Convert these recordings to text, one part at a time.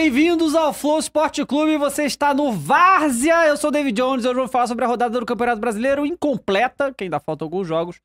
bem-vindos ao Flow Sport Clube. Você está no Várzea. Eu sou o David Jones. Hoje vamos falar sobre a rodada do Campeonato Brasileiro incompleta, que ainda faltam alguns jogos.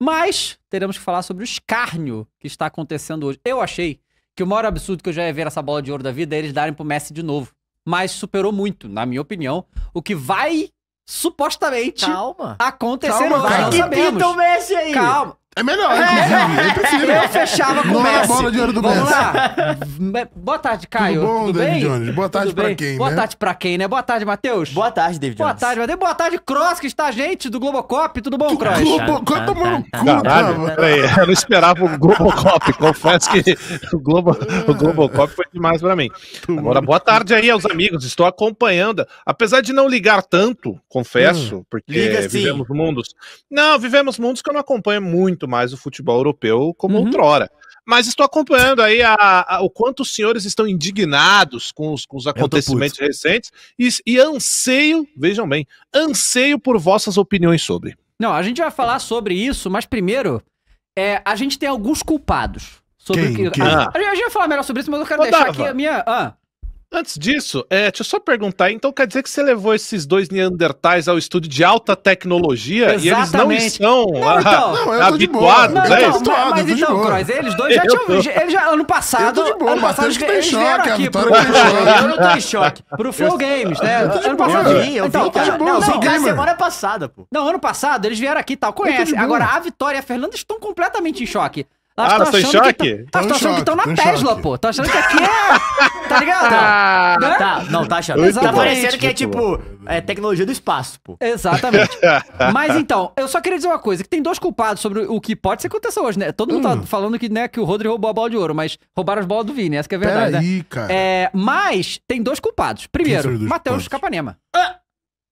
Mas teremos que falar sobre o escárnio que está acontecendo hoje. Eu achei que o maior absurdo que eu já ia ver essa bola de ouro da vida é eles darem pro Messi de novo. Mas superou muito, na minha opinião, o que vai supostamente Calma. acontecer Calma, Vai que pinta o Messi aí. Calma. É melhor, é. inclusive. Eu Eu fechava com o Messi. bola de ouro do Vamos Messi. lá. Boa tarde, Caio. Tudo bom, Tudo David bem? Jones? Boa tarde Tudo pra bem? quem, Boa né? tarde pra quem, né? Boa tarde, Matheus. Boa tarde, David Boa tarde, Matheus. Boa tarde, Cross, que está a gente do Globocop. Tudo bom, Cross? Globocop tomando cu, Caralho, peraí, eu não esperava o Globocop. Confesso que o, Globo, o Globocop foi demais pra mim. Agora, boa tarde aí aos amigos. Estou acompanhando. Apesar de não ligar tanto, confesso, hum. porque Liga, vivemos mundos. Não, vivemos mundos que eu não acompanho muito muito mais o futebol europeu como uhum. outrora. Mas estou acompanhando aí a, a, o quanto os senhores estão indignados com os, com os acontecimentos recentes e, e anseio, vejam bem, anseio por vossas opiniões sobre. Não, a gente vai falar sobre isso, mas primeiro, é, a gente tem alguns culpados. Sobre quem, que, quem? Ah. A, a, gente vai falar melhor sobre isso, mas eu quero deixar aqui a minha. Ah, Antes disso, é, deixa eu só perguntar, então quer dizer que você levou esses dois Neandertais ao estúdio de alta tecnologia Exatamente. e eles não estão não, a, então. não, habituados, não, é então, Mas, então, eles dois já tinham. Eles já, ano passado. Eu tô de boa, ano passado, eles, eles choque, vieram aqui. Pro, eu não tô em choque. Pro Flow Games, né? Eu tô de ano boa, passado. Eu então, boa, não, não, semana passada, pô. Não, ano passado, eles vieram aqui e tal. Conhece. Agora, a Vitória e a Fernanda estão completamente em choque. Elas ah, estão em choque? Tá, achando que estão na Tesla, pô. Tá achando que aqui é. Tá ligado? Ah, né? tá. Não, tá achando. Muito tá parecendo que é tipo. É tecnologia do espaço, pô. Exatamente. Mas então, eu só queria dizer uma coisa: que tem dois culpados sobre o que pode ser aconteça hoje, né? Todo mundo tá hum. falando que, né, que o Rodrigo roubou a bola de ouro, mas roubaram as bolas do Vini, essa que é a verdade. Né? Peraí, né? cara. É, mas tem dois culpados. Primeiro, Matheus Capanema. Ah!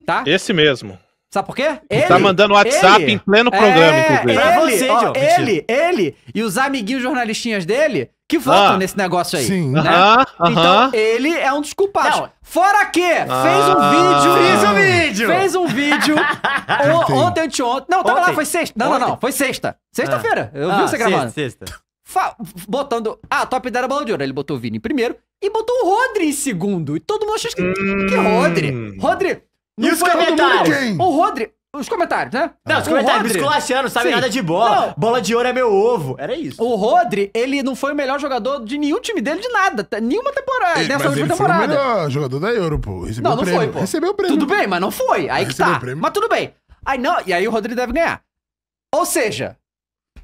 Tá? Esse mesmo. Sabe por quê? Tá ele, tá mandando WhatsApp ele, em pleno é, programa, é, inclusive. Ele, você, ó, ele, ele e os amiguinhos jornalistinhas dele que votam ah, nesse negócio aí. Sim. Né? Uh -huh, então, uh -huh. ele é um dos culpados. Não. Fora que fez ah, um vídeo. Fez um vídeo. Fez um vídeo. o, ontem, anteontem. Não, tava ontem. lá, foi sexta. Não, ontem. não, não. Foi sexta. Sexta-feira. Ah. Eu ah, vi você ah, gravando. Sexta. Fa botando. Ah, top 10 da é bola de ouro. Ele botou o Vini em primeiro e botou o Rodri em segundo. E todo mundo achou que. Hum. Que Rodri? Rodri. Não e os comentários? O Rodrigo. Os comentários, né? Não, os comentários, Rodri... esculachando, sabe Sim. nada de bola. Não. Bola de ouro é meu ovo. Era isso. O Rodri, ele não foi o melhor jogador de nenhum time dele de nada. Tá, nenhuma temporada, nessa última temporada. Foi o melhor jogador da Euro, pô. Recebeu não, não prêmio. foi, pô. Recebeu o prêmio. Tudo bem, mas não foi. Aí que tá. Mas tudo bem. Aí não, e aí o Rodri deve ganhar. Ou seja,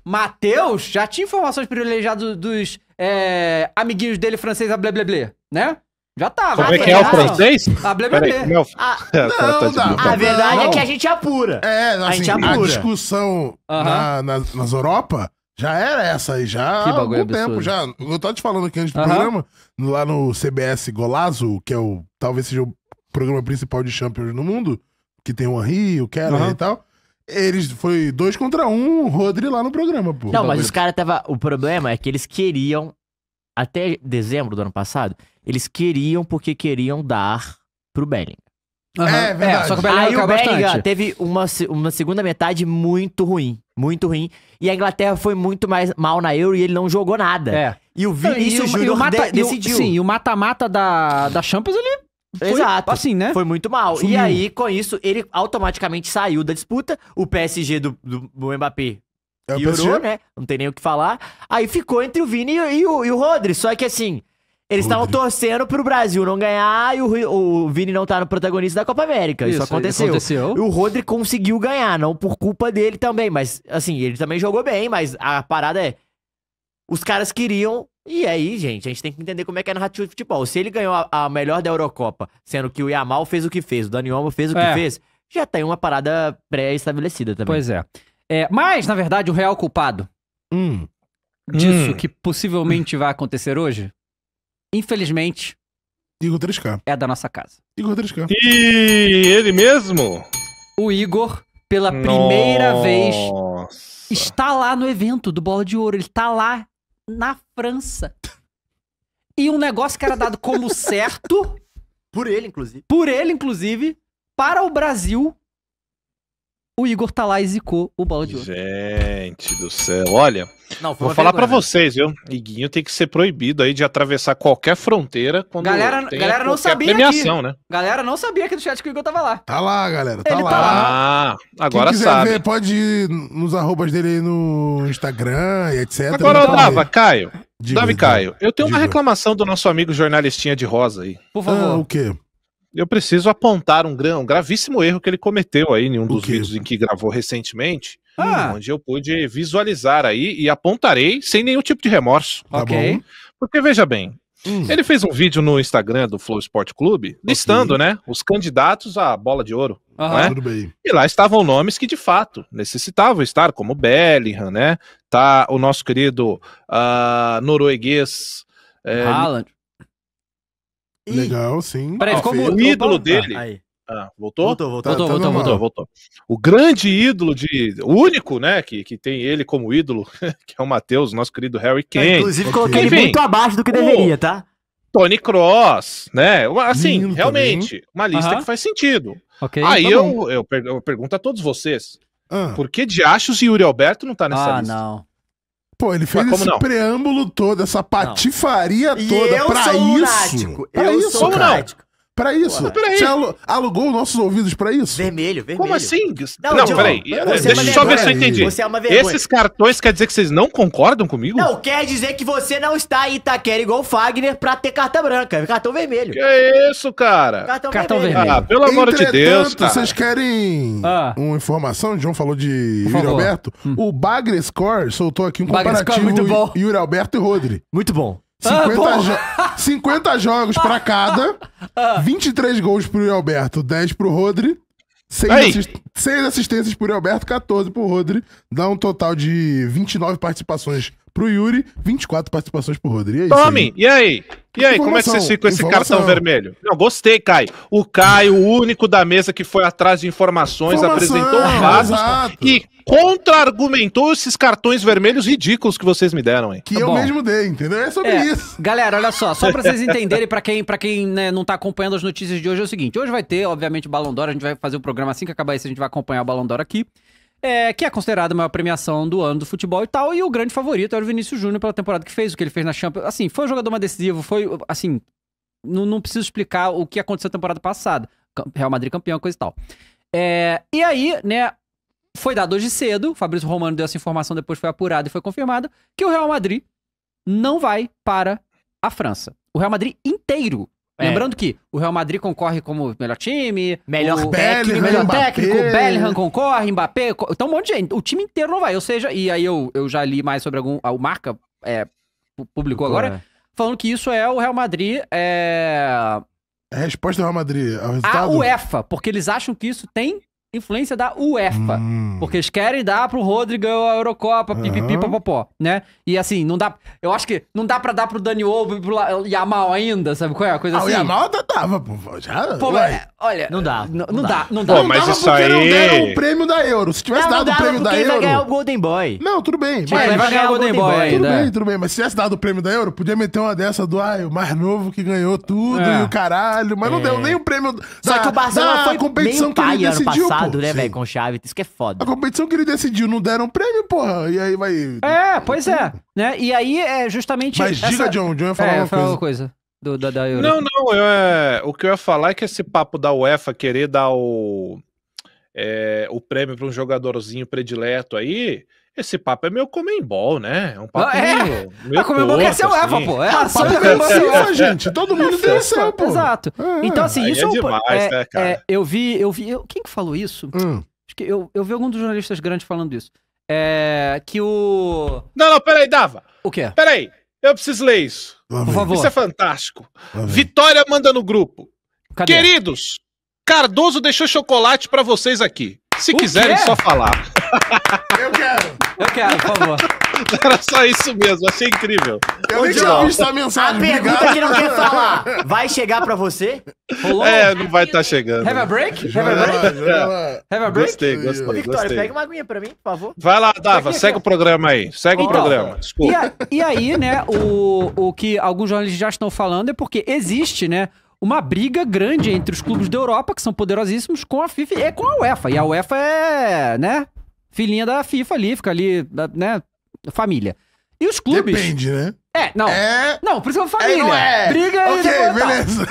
Matheus já tinha informações privilegiadas dos é, amiguinhos dele francês a blé blé blé, né? Já tava. Tá, Como é que é o francês? Tá, a a, não, ah, tá, a verdade é não. é que a gente apura. É, assim, a gente apura. A discussão uhum. na, na, nas Europa já era essa aí, já há algum absurdo. tempo. Já. Eu tava te falando aqui antes do programa, lá no CBS Golazo, que é o talvez seja o programa principal de Champions no mundo, que tem o Henri, o Keller e tal. Eles foi dois contra um, o Rodri lá no programa, pô. Não, mas os caras tava. O problema é que eles queriam até dezembro do ano passado, eles queriam porque queriam dar pro Bellingham. Uhum. É, verdade. É, só que o Bellingham Aí o Bellingham teve uma, uma segunda metade muito ruim. Muito ruim. E a Inglaterra foi muito mais mal na Euro e ele não jogou nada. É. E o Vinícius Júnior de, decidiu. sim, o mata-mata da, da Champions, ele foi, Exato. Assim, né? Foi muito mal. Sumiu. E aí, com isso, ele automaticamente saiu da disputa. O PSG do, do Mbappé era é Piorou, né? Não tem nem o que falar. Aí ficou entre o Vini e, e o, e o Rodri. Só que assim, eles estavam torcendo pro Brasil não ganhar e o, o Vini não tá no protagonista da Copa América. Isso, Isso aconteceu. aconteceu. E o Rodri conseguiu ganhar, não por culpa dele também, mas assim, ele também jogou bem, mas a parada é. Os caras queriam. E aí, gente, a gente tem que entender como é que é a narrativa de futebol. Se ele ganhou a, a, melhor da Eurocopa, sendo que o Yamal fez o que fez, o Dani Olmo fez o que é. fez, já tem uma parada pré-estabelecida também. Pois é. É, mas, na verdade, o real culpado hum. disso hum. que possivelmente hum. vai acontecer hoje, infelizmente. Igor 3K. É da nossa casa. Igor 3K. E ele mesmo? O Igor, pela primeira nossa. vez, está lá no evento do Bola de Ouro. Ele está lá na França. E um negócio que era dado como certo. Por ele, inclusive. Por ele, inclusive, para o Brasil, o Igor tá lá e zicou o bola de ouro. Gente do céu, olha. Não, vou falar para vocês, viu? Iguinho tem que ser proibido aí de atravessar qualquer fronteira quando galera, tem galera não sabia premiação, aqui. né? Galera não sabia aqui no chat que o Igor tava lá. Tá lá, galera, tá Ele lá. Tá lá. Ah, agora Quem quiser sabe. Ver, pode ir nos arrobas dele aí no Instagram e etc. Agora eu dava, Caio. Davi Caio, eu tenho Diga. uma reclamação do nosso amigo jornalistinha de rosa aí. Por favor. Ah, o quê? eu preciso apontar um, grão, um gravíssimo erro que ele cometeu aí em um dos vídeos em que gravou recentemente, ah. onde eu pude visualizar aí e apontarei sem nenhum tipo de remorso. Tá ok. Porque veja bem, hum. ele fez um vídeo no Instagram do Flow Sport Clube listando, okay. né, os candidatos à bola de ouro. Ah, bem. E lá estavam nomes que de fato necessitavam estar, como Bellingham, né? Tá o nosso querido uh, norueguês. É, Haaland. Legal, sim. Peraí, como o ídolo dele. Aí. Ah, voltou? Voltou, voltou, tá, voltou, tá voltou, voltou, O grande ídolo de. O único, né, que, que tem ele como ídolo, que é o Matheus, nosso querido Harry tá, Kane. inclusive, okay. coloquei Enfim, ele muito abaixo do que deveria, tá? Tony Cross, né? Assim, Lindo realmente, também. uma lista uh -huh. que faz sentido. Okay, Aí tá eu, eu, eu, pergunto a todos vocês: ah. por que de achos e Yuri Alberto não tá nessa ah, lista? Ah, não. Pô, ele fez esse não? preâmbulo todo, essa patifaria não. toda e eu pra sou isso. Lunático. Pra eu isso, sou cara. lunático. Pra isso. Porra. Você alugou nossos ouvidos pra isso? Vermelho, vermelho. Como assim? Não, não John, peraí. É Deixa é eu só ver se eu entendi. Você é uma Esses cartões quer dizer que vocês não concordam comigo? Não, quer dizer que você não está em Itaquera igual o Fagner pra ter carta branca. É cartão vermelho. Que é isso, cara? Cartão, cartão vermelho. vermelho. Ah, pelo amor Entretanto, de Deus, cara. vocês querem ah. uma informação? O João falou de Yuri Alberto. Hum. O Bagre Score soltou aqui um é comparativo Score, muito bom. Yuri Alberto e Rodri. Muito bom. 50, ah, jo 50 jogos pra cada, 23 ah. gols pro Yuri Alberto, 10 pro Rodri, 6, assist 6 assistências pro Yuri Alberto, 14 pro Rodri. Dá um total de 29 participações Pro Yuri, 24 participações pro Rodrigo. É Tome! E aí? E aí, como é que você fica com esse cartão vermelho? Não, gostei, Caio. O Caio, o único da mesa que foi atrás de informações, informação, apresentou fatos e contra-argumentou esses cartões vermelhos ridículos que vocês me deram, hein? Que tá eu bom. mesmo dei, entendeu? É sobre é, isso. Galera, olha só, só pra vocês entenderem, pra quem, pra quem né, não tá acompanhando as notícias de hoje, é o seguinte: hoje vai ter, obviamente, o Balão d'Or, a gente vai fazer o programa assim que acabar isso, a gente vai acompanhar o Balão d'Or aqui é, que é considerada a maior premiação do ano do futebol e tal, e o grande favorito era o Vinícius Júnior pela temporada que fez, o que ele fez na Champions. Assim, foi um jogador mais decisivo, foi, assim, não, não preciso explicar o que aconteceu na temporada passada. Real Madrid campeão, coisa e tal. É, e aí, né, foi dado hoje cedo, Fabrício Romano deu essa informação, depois foi apurado e foi confirmado que o Real Madrid não vai para a França. O Real Madrid inteiro é. Lembrando que o Real Madrid concorre como melhor time, melhor o técnico, melhor Mbappé. técnico, Bellingham concorre, Mbappé, então um monte de gente. O time inteiro não vai. Ou seja, e aí eu, eu já li mais sobre algum. O Marca é, publicou agora, é. falando que isso é o Real Madrid. É... é a resposta do Real Madrid ao resultado. A UEFA, porque eles acham que isso tem influência da UEFA. Hum. Porque eles querem dar pro Rodrigo a Eurocopa, pipipi, uhum. papapó, né? E assim, não dá. Eu acho que não dá pra dar pro Dani Ovo e pro Yamal ainda, sabe qual é? a Coisa ah, assim. O Yamal dava, pô. Já, pô mas, olha. Não dá. Não, dá, não dá. Pô, mas isso aí. não deram o prêmio da Euro. Se tivesse não, dado não o prêmio da Euro. Ele vai ganhar o Golden Boy. Não, tudo bem. Tipo, mas, mas ele vai ganhar o Golden Boy, Boy Tudo bem, tudo bem. Mas se tivesse dado o prêmio da Euro, podia meter uma dessa do, ai, o mais novo que ganhou tudo é. e o caralho. Mas é. não deu é. nem o prêmio. Da, Só que o Barcelona foi competição meio que ele decidiu, Amarrado, né, velho, com chave. Isso que é foda. A competição que ele decidiu não deram prêmio, porra. E aí vai. É, pois é. Né? E aí é justamente. Mas essa... diga, John, John ia falar é, uma coisa. Uma coisa. Do, da, da Não, não, eu, é... o que eu ia falar é que esse papo da UEFA querer dar o, é, o prêmio para um jogadorzinho predileto aí, esse papo é meu comembol, né? É um papo ah, é. meio, meio A comembol quer ser o Eva, assim. pô. É a ação comembol. gente. Todo mundo tem o seu, pô. Exato. É. Então, assim, aí é isso... É demais, é, né, cara? É, eu vi... Eu vi eu, quem que falou isso? Hum. Acho que eu, eu vi algum dos jornalistas grandes falando isso. É... Que o... Não, não, peraí, Dava. O quê? Peraí. Eu preciso ler isso. Por favor. Isso é fantástico. Vitória manda no grupo. Cadê? Queridos, Cardoso deixou chocolate para vocês aqui. Se o quiserem, quê? só falar. Eu quero. Eu quero, por favor. Era só isso mesmo, achei incrível. Eu Onde nem tinha visto a mensagem. A pergunta Obrigado. que não quer falar, vai chegar pra você? É, não vai estar tá chegando. Have a break? Have a break? Have a break? Gostei, gostei, Victoria, gostei. pega uma aguinha pra mim, por favor. Vai lá, Dava, segue o programa aí. Segue então, o programa, desculpa. E, a, e aí, né, o, o que alguns jornalistas já estão falando é porque existe, né, uma briga grande entre os clubes da Europa, que são poderosíssimos, com a FIFA e com a UEFA. E a UEFA é, né, filhinha da FIFA ali, fica ali, né, família. E os clubes... Depende, né? É, não. É... Não, por isso família. É, não né? é. Briga okay, e... beleza.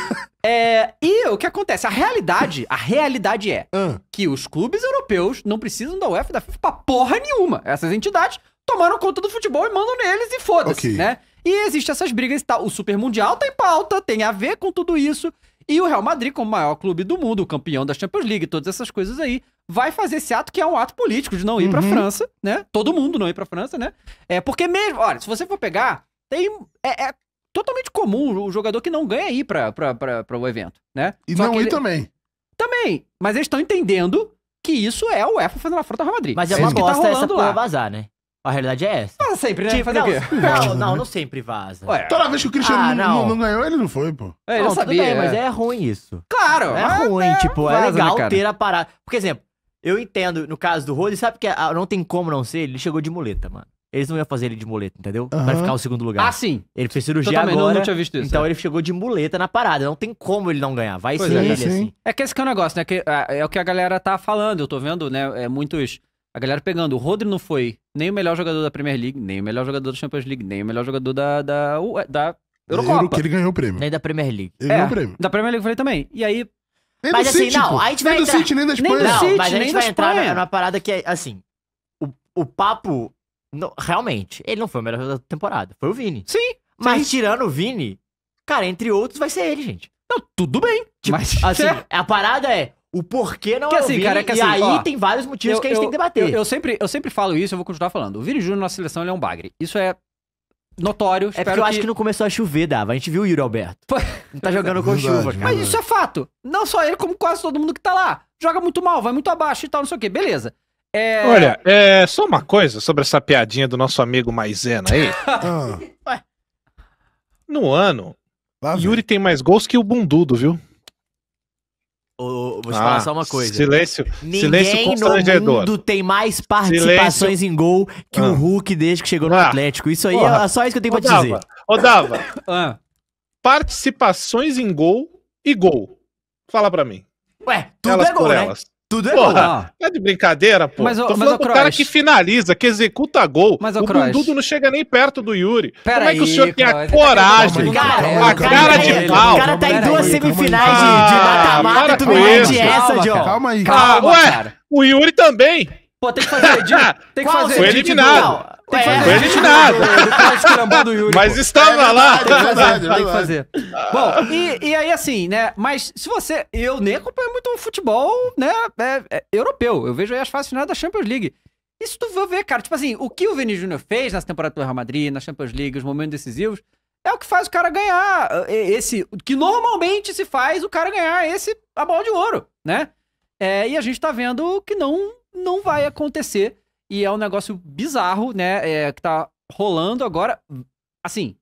É, e o que acontece? A realidade, a realidade é ah. que os clubes europeus não precisam da UEFA e da FIFA pra porra nenhuma. Essas entidades tomaram conta do futebol e mandam neles e foda-se, okay. né? E existem essas brigas tá, O Super Mundial tá em pauta, tem a ver com tudo isso. E o Real Madrid, como o maior clube do mundo, o campeão da Champions League, todas essas coisas aí, vai fazer esse ato que é um ato político de não ir uhum. pra França, né? Todo mundo não ir pra França, né? É porque mesmo. Olha, se você for pegar, tem. É, é totalmente comum o jogador que não ganha ir pra, pra, pra, pra o evento, né? E Só não ir ele... também. Também. Mas eles estão entendendo que isso é o UEFA fazendo a frota ao Real Madrid. Mas é, é uma tá bosta tá essa porra vazar, né? A realidade é essa. Vaza sempre, né? Tipo, Fazer não, o quê? Não, não, não sempre vaza. Ué, Toda vez que o Cristiano Ah, não. não. Não, ganhou, ele não foi, pô. é, eu não, sabia. bem, é. mas é ruim isso. Claro. É ruim, é, tipo, é vaza, é legal ter a parada. Por exemplo, eu entendo, no caso do Rose, sabe que a- não tem como não ser, ele chegou de muleta, mano. Eles não iam fazer ele de muleta, entendeu? Pra ficar o segundo lugar. Ah, sim. Ele fez cirurgia Totalmente, não- Eu não tinha visto isso, Então é. ele chegou de muleta na parada. Não tem como ele não ganhar. Vai Pois ser é, ele, sim. assim. É que esse que é o negócio, né? Que, é o que a galera tá falando. Eu tô vendo, né? É, muitos a galera pegando, o Rodri não foi nem o melhor jogador da Premier League, nem o melhor jogador da Champions League, nem o melhor jogador da, da, é, da Eurocopa. Euro que ele ganhou o prêmio. Nem da Premier League. Ele é, ganhou o prêmio. Da Premier League eu falei também. E aí... Nem mas assim, City, não, a gente vai nem entrar... City, nem da Espanha. Nem não, City, mas a gente vai entrar numa parada que é, assim, o, o papo, não, realmente, ele não foi o melhor da temporada, foi o Vini. Sim. Mas sim. tirando o Vini, cara, entre outros vai ser ele, gente. Não, tudo bem. Tipo, mas, assim, é. a parada é, o porquê não que é assim, é que assim, e aí ó, tem vários motivos eu, que a gente eu, tem que debater. Eu, eu, sempre, eu sempre falo isso, eu vou continuar falando. O Vini Júnior na seleção é um bagre. Isso é notório. É porque eu que... acho que não começou a chover, Dava. A gente viu o Yuri Alberto. não tá jogando com chuva, cara. Mas isso é fato. Não só ele, como quase todo mundo que tá lá. Joga muito mal, vai muito abaixo e tal, não sei o quê. Beleza. É... Olha, é só uma coisa sobre essa piadinha do nosso amigo Maisena aí. Ah. No ano, Yuri tem mais gols que o Bundudo, viu? vou te ah, falar só uma coisa. Silêncio. Ninguém silêncio no mundo tem mais participações silêncio. em gol que ah. o Hulk desde que chegou no ah. Atlético. Isso aí é Porra. é só isso que eu tenho pra te dizer. Ô, Dava, ah. participações em gol e gol. Fala pra mim. Ué, tudo elas é gol, por né? elas. Tudo é porra, Tá de brincadeira, pô. Mas, o, Tô mas falando o Croix... cara que finaliza, que executa gol. Mas, o, o Dudu não chega nem perto do Yuri. Pera Como é que o senhor Croix, tem a coragem? Cara, a cara, de pau. O cara tá em duas semifinais de mata-mata, tu me mete essa, John. Calma aí. Calma, ué, o Yuri também. Pô, tem que fazer edit. Tem que fazer foi edit eliminado. Tem que é. fazer foi eliminado. Tá do, Mas estava é, lá. Tem que fazer. Tem que fazer. Bom, e, e, aí assim, né? Mas se você... Eu nem acompanho muito o futebol, né? É, é, europeu. Eu vejo aí as fases finais da Champions League. Isso tu vai ver, cara. Tipo assim, o que o Vini Júnior fez nessa temporada do Real Madrid, na Champions League, os momentos decisivos, é o que faz o cara ganhar é, é esse... Que normalmente se faz o cara ganhar esse... A bola de ouro, né? É, e a gente tá vendo que não não vai acontecer. E é um negócio bizarro, né? É, que tá rolando agora. Assim,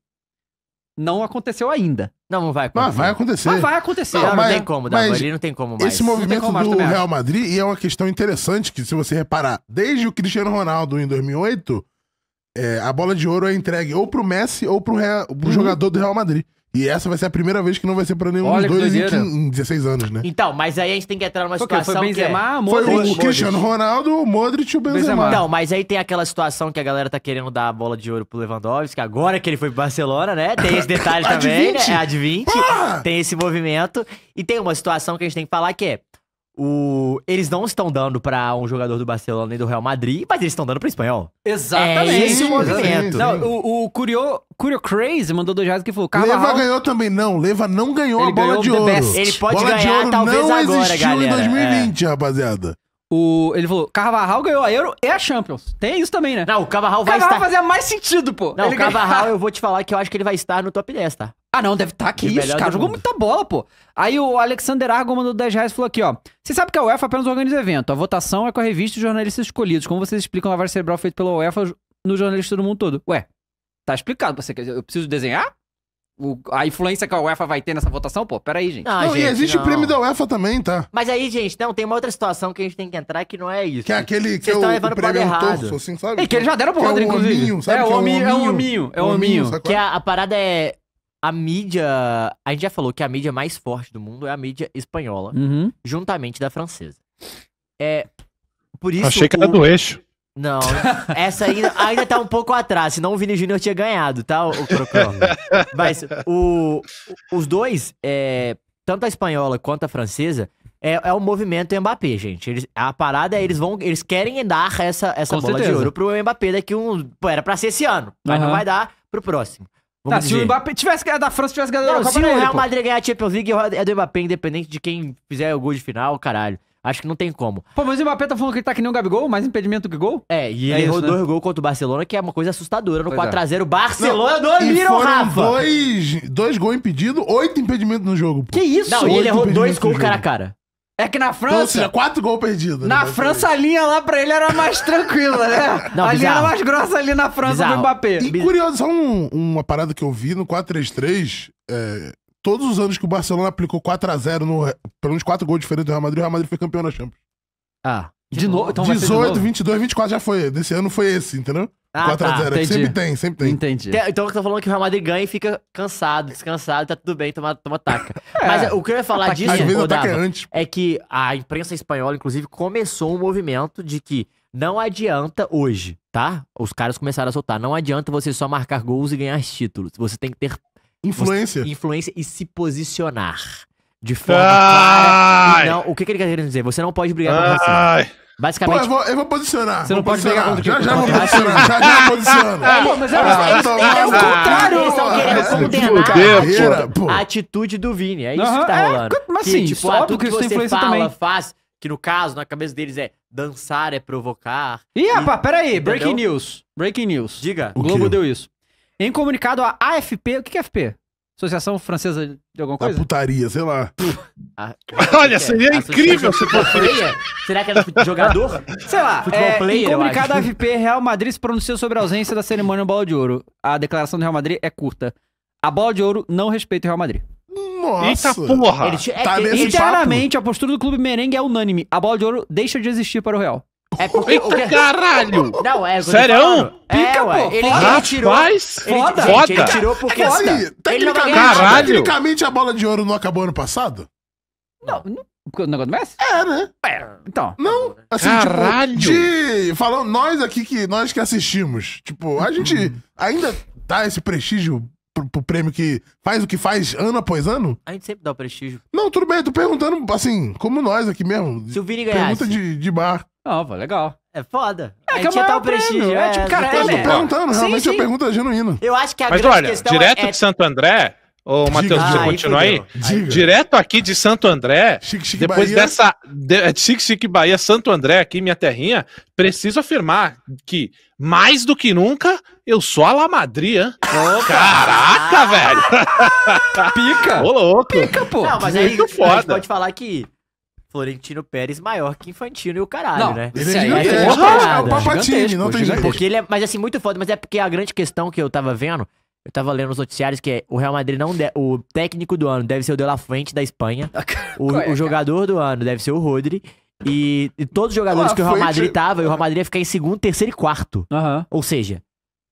não aconteceu ainda. Não, não vai acontecer. Mas vai acontecer. Mas vai acontecer. Não, não mas, tem como, Dabu, não tem como mais. Esse movimento do Real Madrid, e é uma questão interessante, que se você reparar, desde o Cristiano Ronaldo em 2008, é, a bola de ouro é entregue ou pro Messi ou pro, Real, pro uhum. jogador do Real Madrid. E essa vai ser a primeira vez que não vai ser pra nenhum Olha dos dois em, 15, em 16 anos, né? Então, mas aí a gente tem que entrar numa é? Foi situação que é... Foi Modric? o Cristiano Ronaldo, o Modric e o Benzema. Benzema. Então, mas aí tem aquela situação que a galera tá querendo dar a bola de ouro pro Lewandowski, agora que ele foi pro Barcelona, né? Tem esse detalhe também, né? É a de 20. Tem esse movimento. E tem uma situação que a gente tem que falar que é o, eles não estão dando para um jogador do Barcelona nem do Real Madrid, mas eles estão dando para espanhol. Exatamente. É esse o movimento. Não, o, o Curio, Curio Crazy mandou dois reais que falou: Leva ganhou também, não. Leva não ganhou Ele a bola ganhou de ouro. Ele pode bola ganhar, de ouro talvez não agora, existiu galera. em 2020, é. rapaziada. O, ele falou, Carvajal ganhou a Euro e a Champions. Tem isso também, né? Não, o Carvajal vai Carvajal estar... fazia mais sentido, pô. Não, ele o Carvajal, eu vou te falar que eu acho que ele vai estar no top 10, tá? Ah, não, deve estar tá, aqui. Isso, cara, jogou mundo. muita bola, pô. Aí o Alexander Argo mandou 10 reais e falou aqui, ó. Você sabe que a UEFA apenas organiza evento. A votação é com a revista e os jornalistas escolhidos. Como vocês explicam a lavagem cerebral feito pela UEFA no jornalista do mundo todo? Ué, tá explicado. Você quer Eu preciso desenhar? O, a influência que a UEFA vai ter nessa votação? Pô, peraí, gente. Não, não, gente, e existe não. o prêmio da UEFA também, tá? Mas aí, gente, não, tem uma outra situação que a gente tem que entrar que não é isso. Que é aquele que Vocês é levando o prêmio errado. Torso, assim, sabe? É, que eles já deram pro é Rodrigo, é inclusive. Hominho, sabe? É, o é hominho, é o hominho, é o hominho. É o hominho que a, a parada é a mídia. A gente já falou que a mídia mais forte do mundo é a mídia espanhola, uhum. juntamente da francesa. É. Por isso. Achei que era do eixo. Não, essa ainda, ainda tá um pouco atrás, senão o Vini Júnior tinha ganhado, tá, o Mas o, os dois, é, tanto a espanhola quanto a francesa, é, é o movimento Mbappé, gente. Eles, a parada é eles vão. Eles querem dar essa, essa bola certeza. de ouro pro Mbappé daqui um. Pô, era pra ser esse ano, mas uhum. não vai dar pro próximo. Tá, se o Mbappé tivesse ganhado da França, tivesse ganhado não, da Copa Se o Real Madrid ganhar a Champions League, é do Mbappé, independente de quem fizer o gol de final, caralho. Acho que não tem como. Pô, mas o Mbappé tá falando que ele tá que nem um Gabigol, mais impedimento que gol? É, e ele é errou né? dois gols contra o Barcelona, que é uma coisa assustadora. No 4x0, é. Barcelona dois dominou, Rafa! Dois, dois gols impedidos, oito impedimentos no jogo. Pô. Que isso? Não, e ele errou dois gols cara a cara. É que na França. Então, ou seja, quatro gols perdidos. Na né? França, é a linha lá pra ele era mais tranquila, né? Não, a bizarro. linha era mais grossa ali na França bizarro. do Mbappé. E bizarro. curioso, só um, uma parada que eu vi no 4-3-3. É, todos os anos que o Barcelona aplicou 4x0, pelo menos quatro gols diferentes do Real Madrid, o Real Madrid foi campeão na Champions. Ah. De, de novo? Então 18, de novo. 22, 24 já foi. Desse ano foi esse, entendeu? Ah, 4x0, tá, sempre tem, sempre tem. Entendi. então você tá falando é que o Real Madrid ganha e fica cansado, descansado, tá tudo bem, toma, toma taca. é. Mas o que eu ia falar disso, Às Dava, é, antes. é que a imprensa espanhola, inclusive, começou um movimento de que não adianta hoje, tá? Os caras começaram a soltar. Não adianta você só marcar gols e ganhar títulos. Você tem que ter... Influência. Você, influência e se posicionar de forma Ai. clara. não, o que, que ele tá quer dizer? Você não pode brigar com você. Basicamente. Pô, eu, vou, eu vou posicionar. Você não pode posicionar. pegar Já já vou posicionar. já já posiciono. É, mas é, o ah, é contrário. Eles estão querendo condenar a, a atitude do Vini. É isso que tá é, rolando. É, mas assim, que, tipo, só ah, tudo que você fala, também. faz, que no caso, na cabeça deles é dançar, é provocar. Ih, rapaz, peraí. Breaking news. Breaking news. Diga. O Globo deu isso. Em comunicado, a AFP... O que é AFP? Associação Francesa de alguma coisa? Da putaria, sei lá. Ah, Olha, é, seria é? incrível se fosse. Será que era um jogador? Sei lá. Futebol é, player, em comunicado da AFP, Real Madrid se pronunciou sobre a ausência da cerimônia Bola de Ouro. A declaração do Real Madrid é curta. A Bola de Ouro não respeita o Real Madrid. Nossa! Eita porra! Ele, é, tá ele, internamente, papo. a postura do clube merengue é unânime. A Bola de Ouro deixa de existir para o Real. É porque Eita, o que... caralho! Não, é Sério? É, Pica, Pô, ele, foda. ele tirou. Rapaz, ele, é assim, foda. ele tirou porque? Olha, tecnicamente, caralho. tecnicamente a bola de ouro não acabou ano passado? Não, não. O negócio do Messi? É, né? É, então. Não, assim, tipo, Caralho. Tipo, de. Falando nós aqui que nós que assistimos. Tipo, a uhum. gente ainda dá esse prestígio pro, pro, prêmio que faz o que faz ano após ano? A gente sempre dá o prestígio. Não, tudo bem, eu tô perguntando, assim, como nós aqui mesmo. Se o Vini ganhasse. Pergunta de, de bar. Nova, legal. É foda. É, aí que tinha é tal o prestígio. É, é, tipo, cara, eu é tô é, perguntando, realmente sim, a pergunta é genuína. Eu acho que a Mas olha, questão direto é... de Santo André, Ô, Matheus, você eu aí. aí. Direto aqui de Santo André, Chique, Chique, depois Bahia. dessa. De, Chique Chique Bahia, Santo André, aqui, minha terrinha, preciso afirmar que, mais do que nunca, eu sou a La Madria. Caraca, ah! velho! Pica! Ô, louco! Pica, pô! Não, mas aí foda. a gente pode falar que Florentino Pérez maior que Infantino e o caralho, não, né? Ele é, é gigantesco. É, é, é o Papatini, não tem jeito. Porque ele é, mas assim, muito foda, mas é porque a grande questão que eu tava vendo, eu tava lendo nos noticiários que é o Real Madrid não de, o técnico do ano deve ser o De La Fuente da Espanha. o, é, o jogador do ano deve ser o Rodri. E, e todos os jogadores que o Real Madrid tava, o Real Madrid ia ficar em segundo, terceiro e quarto. Ou seja,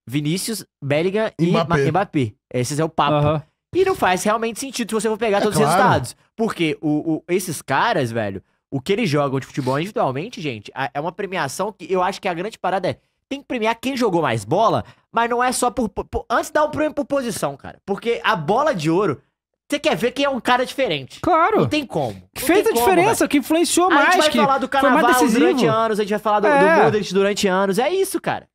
Vinícius, Bellingham e Mbappé. Mbappé. Esse é o papo. E não faz realmente sentido se você for pegar é todos claro. os resultados. Porque o, o, esses caras, velho, o que eles jogam de futebol individualmente, gente, é uma premiação que eu acho que a grande parada é. Tem que premiar quem jogou mais bola, mas não é só por. por antes dá o um prêmio por posição, cara. Porque a bola de ouro você quer ver quem é um cara diferente. Claro. Não tem como. fez a como, diferença, o que influenciou mais. A gente vai que falar do Carnaval durante anos, a gente vai falar do, é. Do durante anos. É isso, cara.